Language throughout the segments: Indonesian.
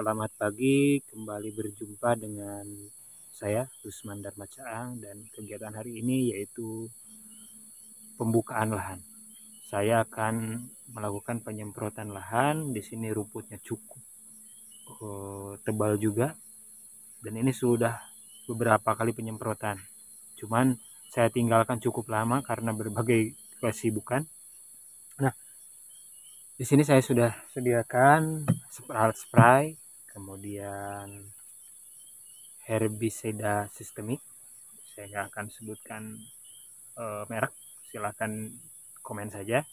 selamat pagi. Kembali berjumpa dengan saya Rusman Dharma Caang dan kegiatan hari ini yaitu pembukaan lahan. Saya akan melakukan penyemprotan lahan. Di sini rumputnya cukup oh, tebal juga dan ini sudah beberapa kali penyemprotan. Cuman saya tinggalkan cukup lama karena berbagai kesibukan. Nah, di sini saya sudah sediakan alat spray kemudian herbisida sistemik saya nggak akan sebutkan e, merek silahkan komen saja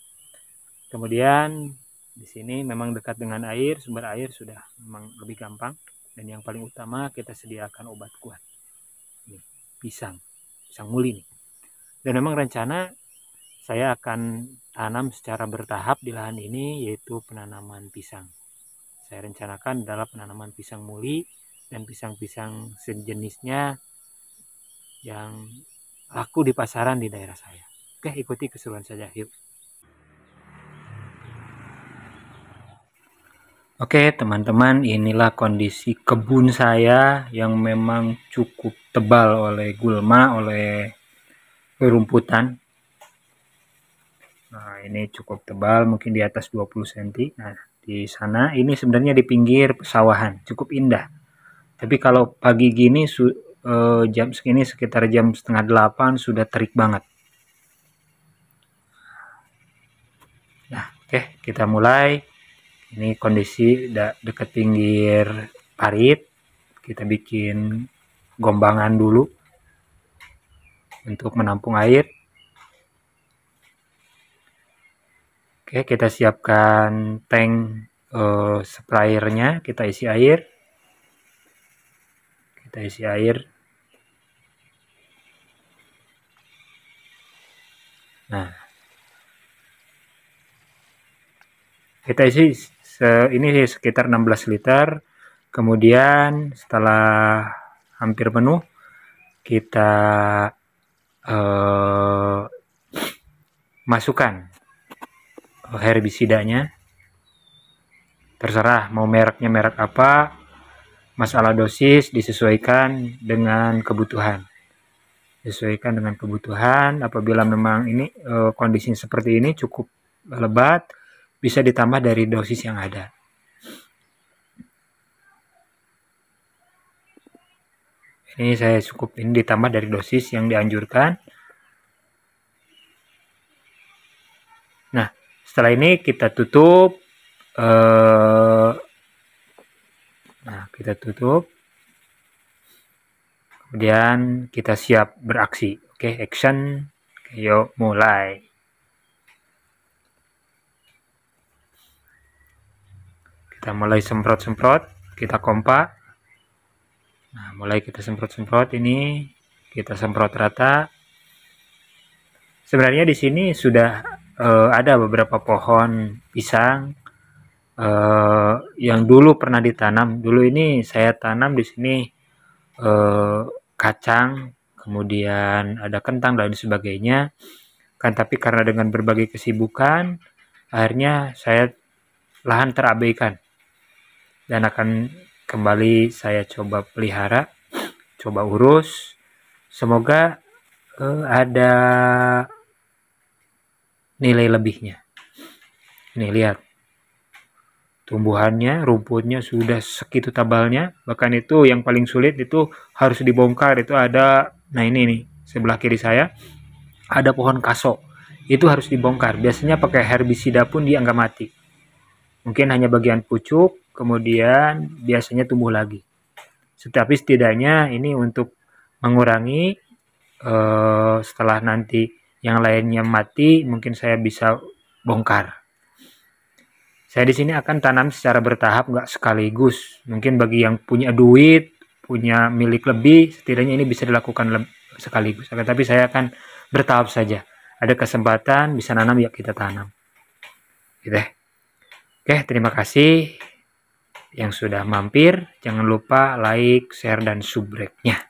kemudian di sini memang dekat dengan air sumber air sudah memang lebih gampang dan yang paling utama kita sediakan obat kuat ini pisang pisang muli nih dan memang rencana saya akan tanam secara bertahap di lahan ini yaitu penanaman pisang saya rencanakan adalah penanaman pisang muli dan pisang-pisang sejenisnya yang laku di pasaran di daerah saya. Oke, ikuti keseruan saja yuk. Oke, teman-teman, inilah kondisi kebun saya yang memang cukup tebal oleh gulma, oleh rumputan. Nah, ini cukup tebal, mungkin di atas 20 cm. Nah, di sana ini sebenarnya di pinggir pesawahan cukup indah tapi kalau pagi gini su, eh, jam segini sekitar jam setengah delapan sudah terik banget nah oke okay, kita mulai ini kondisi dekat pinggir parit kita bikin gombangan dulu untuk menampung air Oke, kita siapkan tank uh, eh, suppliernya, kita isi air. Kita isi air. Nah. Kita isi se ini sekitar 16 liter. Kemudian setelah hampir penuh, kita uh, masukkan herbisidanya terserah mau mereknya merek apa masalah dosis disesuaikan dengan kebutuhan sesuaikan dengan kebutuhan apabila memang ini e, kondisi seperti ini cukup lebat bisa ditambah dari dosis yang ada ini saya cukup ini ditambah dari dosis yang dianjurkan. Nah, setelah ini kita tutup uh, nah kita tutup kemudian kita siap beraksi oke okay, action yuk mulai kita mulai semprot-semprot kita kompak nah mulai kita semprot-semprot ini kita semprot rata sebenarnya di sini sudah uh, ada beberapa pohon pisang uh, yang dulu pernah ditanam. Dulu ini saya tanam di sini uh, kacang, kemudian ada kentang dan sebagainya. Kan tapi karena dengan berbagai kesibukan, akhirnya saya lahan terabaikan dan akan kembali saya coba pelihara, coba urus. Semoga uh, ada nilai lebihnya. Ini lihat. Tumbuhannya, rumputnya sudah segitu tabalnya. Bahkan itu yang paling sulit itu harus dibongkar. Itu ada, nah ini nih, sebelah kiri saya. Ada pohon kaso. Itu harus dibongkar. Biasanya pakai herbisida pun dia nggak mati. Mungkin hanya bagian pucuk, kemudian biasanya tumbuh lagi. Tetapi setidaknya ini untuk mengurangi uh, setelah nanti yang lainnya mati, mungkin saya bisa bongkar. Saya di sini akan tanam secara bertahap, nggak sekaligus. Mungkin bagi yang punya duit, punya milik lebih, setidaknya ini bisa dilakukan sekaligus. Tapi saya akan bertahap saja. Ada kesempatan bisa nanam ya kita tanam. Gitu. Ya. Oke, terima kasih yang sudah mampir. Jangan lupa like, share, dan subreknya.